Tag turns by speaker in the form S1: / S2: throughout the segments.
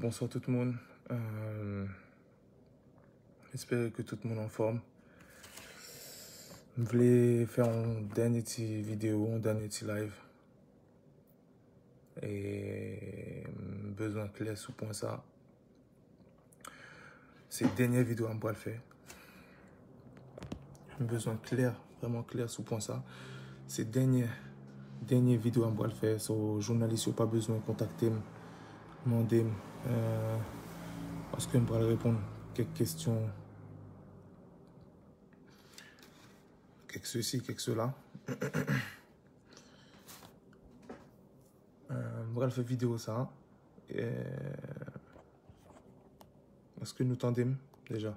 S1: Bonsoir tout le monde. Euh, j'espère que tout le monde est en forme. Je voulais faire une dernière vidéo, une dernière live. Et euh, besoin clair sous point ça. C'est dernière vidéo à me faire. Besoin clair, vraiment clair sous point ça. C'est la dernière vidéo à me faire. journalistes journaliste, pas besoin de contacter, demander. Euh, est parce que je pourrais répondre à quelques questions, quelques ceci, quelques cela. euh, je vais faire vidéo ça. Euh, est-ce que nous tendons déjà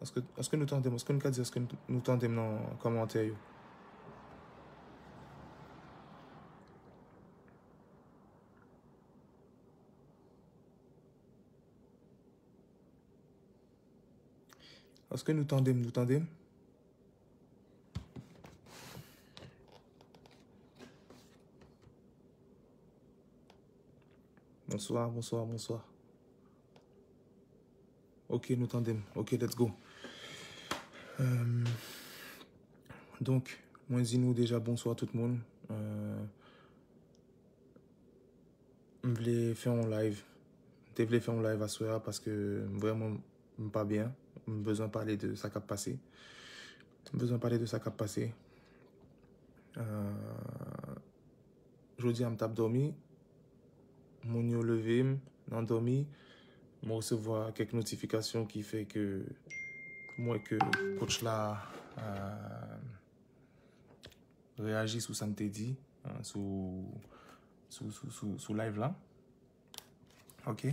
S1: Est-ce que, est que nous tendons Est-ce que nous tendons Est-ce que nous tendons dans les commentaires Est-ce que nous tendons, nous tendez Bonsoir, bonsoir, bonsoir. Ok, nous tendons. Ok, let's go. Euh, donc, moi, dis-nous déjà bonsoir tout le monde. je euh, voulais faire un live. Je voulais faire un live à soir parce que vraiment, pas bien besoin de parler de sa cap passée. Besoin de parler de sa cap passée. Euh, Aujourd'hui, je tape dormi. Mon yo levé, endormi. Je recevoir quelques notifications qui fait que moi que coach là euh, réagit hein, sous sa hein, sous, sous, sous, sous, live là. Ok.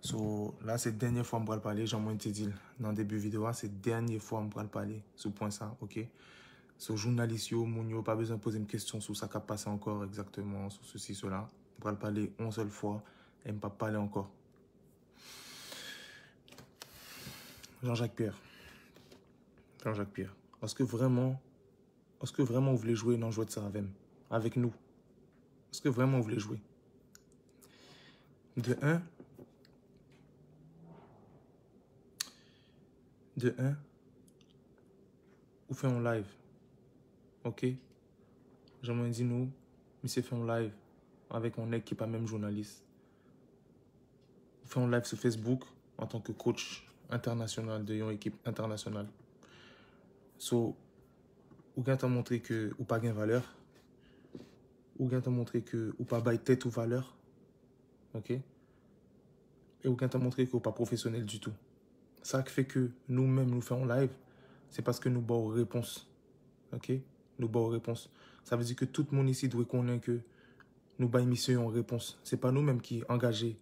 S1: So, là, c'est dernière fois que je parler. jean ai dit dans le début de la vidéo, c'est dernière fois que je parler sur point ça, ok? ce journaliste, ils mon pas besoin de poser une question sur ça qui a passé encore exactement, sur ceci, cela. Je vais parler une seule fois et ne pas parler encore. Jean-Jacques Pierre. Jean-Jacques Pierre. Est-ce que vraiment, est-ce que vraiment vous voulez jouer dans le jeu de Saravem avec nous? Est-ce que vraiment vous voulez jouer? De un, de 1 ou fait un live. Ok? J'aimerais dire nous, mais c'est fait un live avec mon équipe pas même journaliste. On fait un live sur Facebook en tant que coach international de une équipe internationale. So, ou bien t'as montré que ou pas gain valeur, ou bien t'as montré que ou pas bail tête ou valeur, ok? Et ou bien t'as montré que ou pas professionnel du tout ça fait que nous-mêmes nous faisons live, c'est parce que nous avons réponse. OK Nous avons réponse. Ça veut dire que tout le monde ici doit connaître que nous avons mission en réponse. C'est pas nous-mêmes qui engagés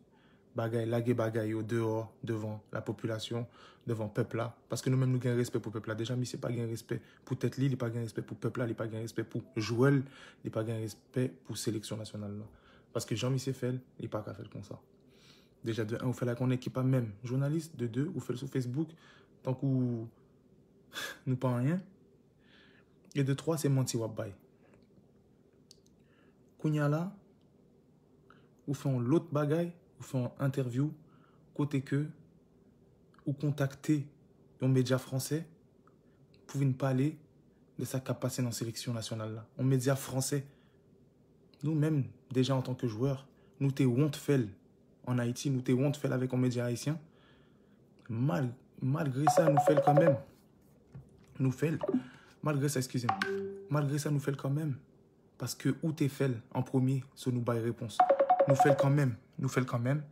S1: bagay, lague bagay au dehors, devant la population, devant peuple Parce que nous-mêmes, nous gagnons respect pour peuple là. Déjà, mais c'est pas gain respect pour tête li, il pas respect pour peuple là, il pas gain respect pour Joël, il pas respect pour sélection nationale là. Parce que Jean-Michel fait, il pas qu'à faire comme ça. Déjà, de un, fait la qu'on équipe même journaliste. De deux, ou fait sur Facebook. Tant que nous pas rien. Et de trois, c'est monti y a là, ou fait l'autre bagaille, ou une interview, côté que, ou contacter un média français pour ne pas aller de sa capacité dans la sélection nationale là. Un média français. Nous-mêmes, déjà en tant que joueurs, nous t'es honte fait en Haïti, nous de fait avec un média haïtien. Mal, malgré ça, nous faisons quand même. Nous faisons. Malgré ça, excusez-moi. Malgré ça, nous faisons quand même. Parce que où t'es fait en premier, ce nous bail réponse. Nous faisons quand même. Nous faisons quand même.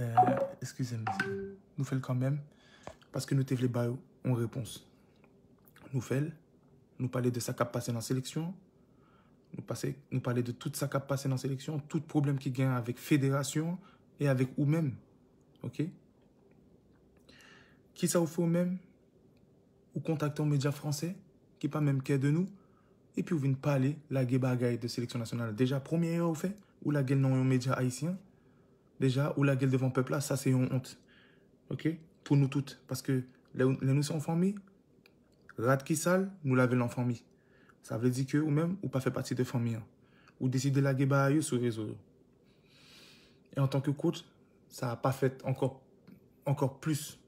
S1: Euh, excusez-moi. Nous faisons quand même. Parce que nous t'es bail en réponse. Nous faisons. Nous parler de sa capacité a dans la sélection. Nous, passer, nous parler de toute sa capacité a dans la sélection, tout problème qui gagne avec fédération, et avec vous-même. OK Qui ça vous fait vous-même Ou contactez un média français qui pas même qu'est de nous et puis vous venez parler la guébagaille de sélection nationale. Déjà, premier au fait, ou la guerre non un média haïtien, déjà, ou la guébagaille devant le peuple là, ça c'est une honte. OK Pour nous toutes. Parce que les, nous sommes en famille, rat qui sale, nous l'avons en famille. Ça veut dire que ou même, ou pas fait partie de famille. Hein. Ou décidez la guébagaille sur les réseaux. Et en tant que coach, ça n'a pas fait encore, encore plus.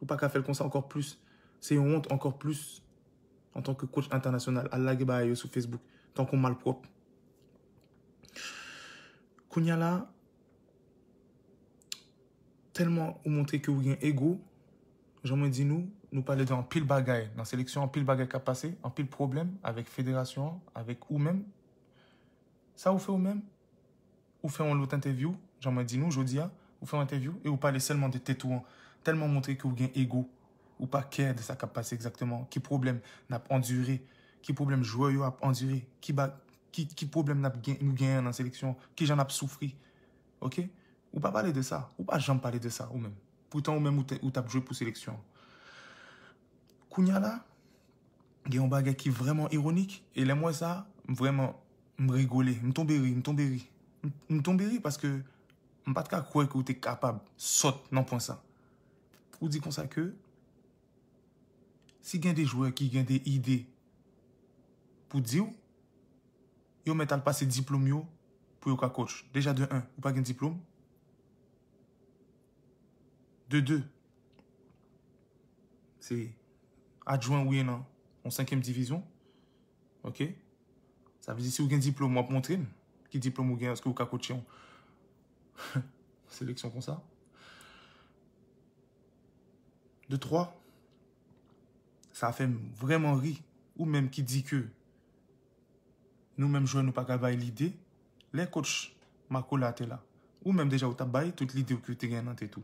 S1: Ou pas qu'à faire comme ça encore plus. C'est une honte encore plus en tant que coach international. Allah Gebaye sur Facebook, tant qu'on mal propre. Kounyala, tellement vous montrer que vous avez un ego, j'en dis nous, nous parler d'un pile bagaille, dans sélection, en pile bagaille qui a passé, en pile problème avec fédération, avec vous même. Ça vous fait vous même, Ou fe yon lot interview, jaman di nou, jodi ya, ou fe yon interview, e ou pale selman de tetouan, telman montre ki ou gen ego, ou pa kè de sa kap pase exactement, ki problem nap endure, ki problem jwayo ap endure, ki problem nap gen nou gen nan seleksyon, ki jan ap soufri, ok? Ou pa pale de sa, ou pa jan pale de sa ou men, pou tan ou men ou tap jwe pou seleksyon. Kounya la, gen yon baga ki vreman ironik, e lemwe sa, vreman mregole, mtomberi, mtomberi. M ton beri paske m pat ka kouye kou te kapab sot nan pon sa. Ou di kon sa ke, si gen de jwè ki gen de ide pou di ou, yo men tal pa se diploum yo pou yo ka kouch. Deja de un, ou pa gen diploum. De de, se adjouan wè nan on 5èm divizyon, ok, sa vi di si ou gen diploum wap montrin, qui diplôme ou gagne ce que vous Une Sélection comme ça. De trois, ça fait vraiment rire. Ou même qui dit que nous-mêmes joueurs nous pas l'idée. Les coachs, Marco là, là. Ou même déjà, vous t'abaille toute l'idée que tu avez gagné. tout.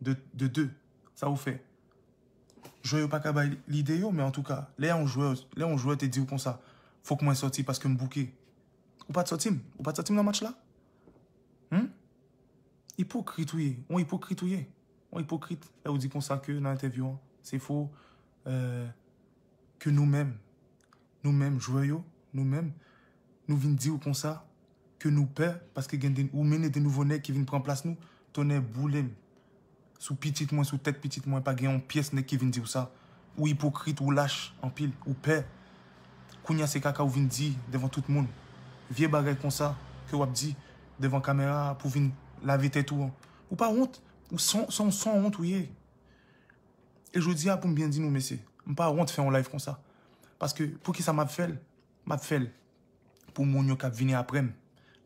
S1: De, de deux, ça vous fait. jouer ne pas l'idée, mais en tout cas, les joueurs, les joueurs te disent comme ça. faut que je sorte parce que je bouquet Ou pa t'sotim? Ou pa t'sotim nan match la? Hmm? Hipokrit ouye. Ou hipokrit ouye. Ou hipokrit. E ou di kon sa ke nan interview an. Se fo, ke euh, nou men, nou men, jweyo, nou men, nou vin di ou kon sa, ke nou pe, paske gen den, ou menen den nouvo nek ki vin pren plas nou, tonen boulem. Sou pitit mwen, sou tet pitit mwen, pa gen an piyes nek ki vin di ou sa. Ou hipokrit, ou lache, an pil, ou pe, kounya se kaka ou vin di devan tout moun, Viye bagay kon sa, ke wap di, devan kamera pou vin lave te tou an. Ou pa hont, ou son hont ou ye. E jodi a pou mbyen di nou mesi. Mpa hont fe yon live kon sa. Paske pou ki sa map fel, map fel. Pou moun yo kap vini aprem.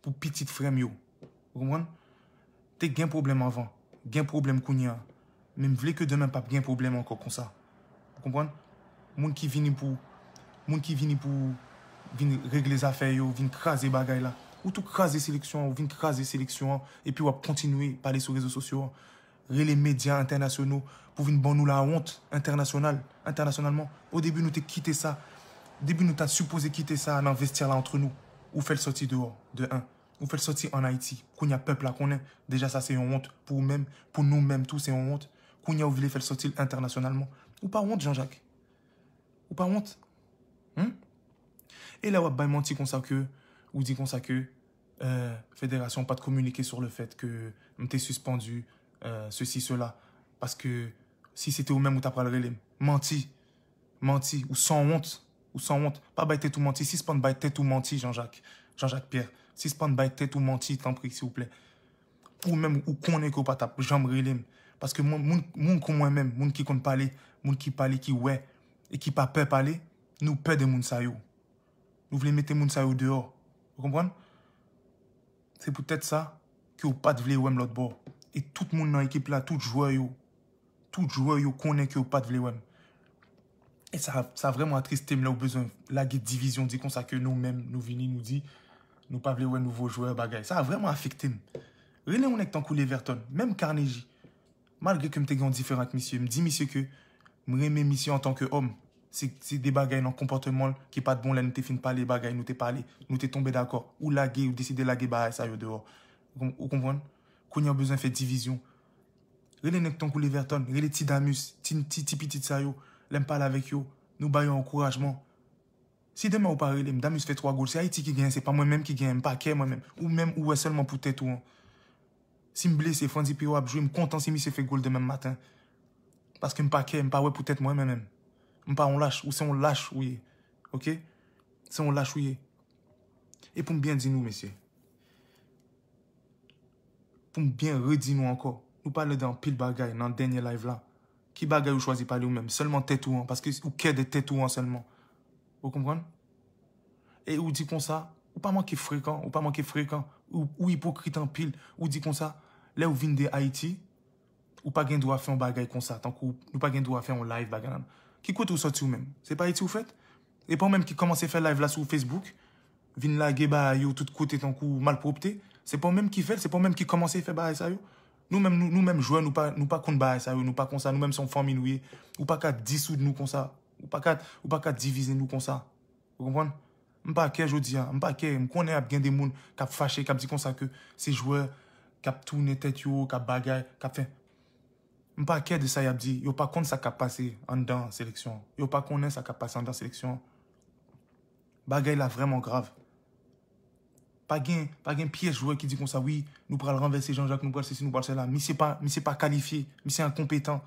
S1: Pou pitit frem yo. Pou mwen, te gen problem avan. Gen problem koun ya. Men mwile ke demen pap gen problem anko kon sa. Pou mwen, moun ki vini pou, moun ki vini pou, venir régler les affaires, craser craser les la, ou tout craser les sélections, ou venir craser les et puis on va continuer à parler sur les réseaux sociaux, les médias internationaux, pour venir nous la honte internationale. internationalement. Au début, nous avons quitté ça. Au début, nous t'as supposé quitter ça, investir là entre nous, ou faire sortir dehors, de un, ou faire sortir en Haïti. Qu'on a peuple qu'on est déjà ça c'est une honte pour nous-mêmes, pour nous-mêmes, tout c'est une honte. Qu'on a de faire sortir internationalement. Ou pas honte, Jean-Jacques Ou pas honte hmm? E la wap bay manti konsa ke ou di konsa ke euh, federation pat komunike sur le fet ke mte suspendu se euh, si se la. Paske si se te ou men mouta pral relim, manti, manti ou san wont, ou san wont. Pa bay tet ou manti, si se pan bay tet ou manti, Jean-Jacques, Jean-Jacques Pierre, si se pan bay tet ou manti, Tamprik si wople. Ou men mouta pral relim, paske moun kon mwen men, moun ki kon pale, moun ki pale ki we, e ki pa pe pale, nou pe de moun sayo. Nou vle mette moun sa yo deor. Ou kompran? Se pou tèt sa, ki ou pat vle wèm lòt bo. E tout moun nan ekip la, tout jwoy yo, tout jwoy yo konen ki ou pat vle wèm. E sa vreman atristem la ou bezon. La gey division di kon sa ke nou mèm, nou vini nou di, nou pa vle wèm nou vò jwoy bagay. Sa vreman afekte m. Rile mwen ek tankou Leverton, mèm Carnegie, malge ke m tengan diferan k misye, m di misye ke, m reme misye an tankè om, Si de bagay nan komporteman ki pat bon la, nou te fin pali bagay, nou te pali, nou te tombe d'akor. Ou lage, ou deside lage baray sa yo devor. Ou konvran? Kon yon bezan fe division. Rele nek ton kou le verton, rele ti Damus, ti piti sa yo, lem pala vek yo, nou bayo ankorajman. Si deman ou parele, m Damus fe 3 gol, se Haiti ki gen, se pa mwen menm ki gen, m pa kè mwen menm. Ou menm, ou wè selman pou tèt ou an. Si m blè se fwanzi pi wap, jwè m kontansi mi se fe gol demen maten. Paske m pa kè, m pa wè pou tèt mwen menm. Mpa ou lache, ou se ou lache ou ye. Ok? Se ou lache ou ye. E pou mbyen di nou, mesye. Pou mbyen re di nou anko. Nou pale de an pil bagay nan denye live la. Ki bagay ou chwazi pale ou men? Seleman tete ou an, paske ou kè de tete ou an selman. Ou kompran? E ou di kon sa, ou pa manke frikant, ou pa manke frikant, ou hipokritan pil, ou di kon sa. Le ou vin de Haiti, ou pa gen do a fe an bagay kon sa, tankou ou pa gen do a fe an live bagay nan. Ki kote ou soti ou men? Se pa iti ou fet? E pou men ki komanse fe live la sou Facebook, vin la ge ba a yo tout kote tan kou malpropte, se pou men ki fel, se pou men ki komanse fe ba a yo. Nou men, nou men, jouwe nou pa kon ba a yo, nou pa kon sa, nou men son fami nou ye, ou pa ka disoud nou kon sa, ou pa ka divize nou kon sa. Ou konpon? M pa ke jodi an, m pa ke, m konen ap gen de moun kap fache, kap di kon sa ke, se jouwe kap toune tet yo, kap bagay, kap fin. paquet de ça, Y a pas contre sa capacité en dans sélection. a pas qui sa capacité en dans sélection. Bagay la vraiment grave. Pas gain, pas gain pièce joueur qui dit comme ça, oui, nous pourrons renverser Jean-Jacques, nous parlons ceci, nous pral cela. Mais c'est pas, mais c'est pas qualifié. Mais c'est incompétent.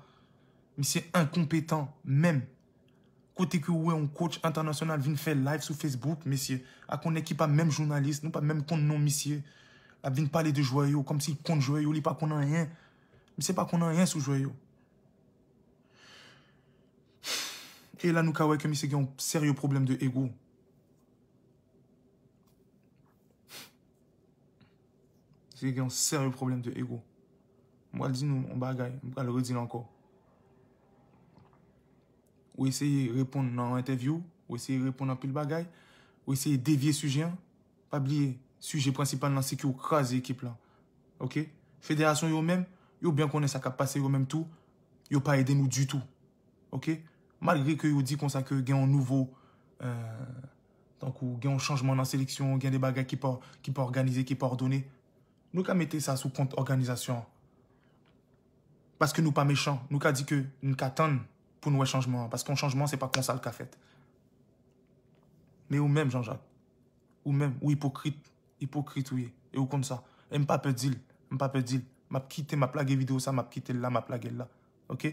S1: Mais c'est incompétent, même. Côté que ouais, un coach international vient faire live sur Facebook, messieurs. À qu'on équipe pas même journaliste, nous pas même compte non, messieurs. À vient parler de joueurs, comme s'il compte joyaux, il pas qu'on a rien. Mi se pa kon an yon soujou yo. E lan nou kawè ke mi se gen yon seryo problem de ego. Se gen yon seryo problem de ego. Mwal di nou mbagay. Mwal redi lanko. Ou eseye repond nan an interview. Ou eseye repond nan pil bagay. Ou eseye devye suje. Pa bliye suje prinsipan nan se ki yo kwa zi ekip la. Ok. Federasyon yo menm. yo byan konen sa kap pase yo menm tou, yo pa ede nou du tou, ok, malgre ke yo di kon sa ke gen yon nouvo, euh, gen yon chanjman nan seleksyon, gen de bagay ki pa organize, ki pa ordone, nou ka mette sa sou kont organizasyon, paske nou pa mechan, nou ka di ke nou ka tan pou nou we chanjman, paske yon chanjman se pa konsal ka fet, me ou menm Jean-Jacques, ou menm, ou hipokrit, hipokrit ou ye, e ou kont sa, e mpa pe dil, mpa pe dil, M ap kite, m ap lage video sa, m ap kite l la, m ap lage l la. Ok?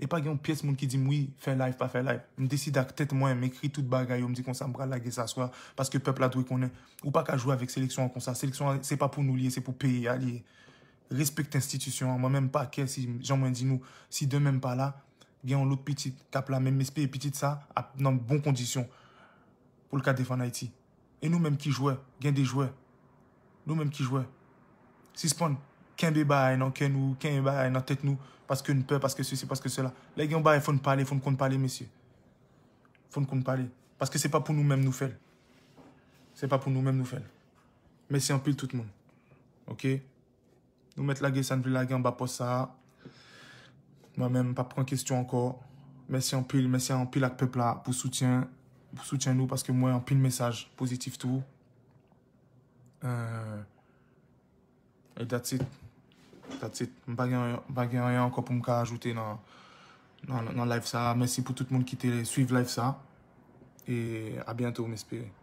S1: E pa gen yon piets moun ki di m wii, fey live, pa fey live. M desi da ketet mwen, m ekri tout bagay, ou m di konsa m bralage sa swa, paske pepl la dwe konen. Ou pa ka jwè avèk seleksyon an konsa. Seleksyon an, se pa pou nou liye, se pou peyi aliye. Respekt institisyon an, mwen menm pa ke si, jan mwen di nou, si de menm pa la, gen yon lout pitit, kap la menm espi e pitit sa, ap nan bon kondisyon. Po lka defan Haiti. E nou menm ki jwè, gen qu'un débat non qu'un nous qu'un tête nous parce que ne peur parce que ceci parce que cela les gens bah faut nous parler faut nous compte parler messieurs faut nous compte parler parce que c'est pas pour nous-mêmes nous faire c'est pas pour nous-mêmes nous faire mais c'est en pile tout le monde OK nous mettre la gueule ça ne veut la gueule pour ça moi-même pas prendre question encore Mais merci en pile merci en pile à peuple là pour soutien pour soutien nous parce que moi en pile message positif tout euh, et that's it Mpa gen yon kon pou mka ajoute nan live sa Mwensi pou tout moun ki te suive live sa E a bientou m espere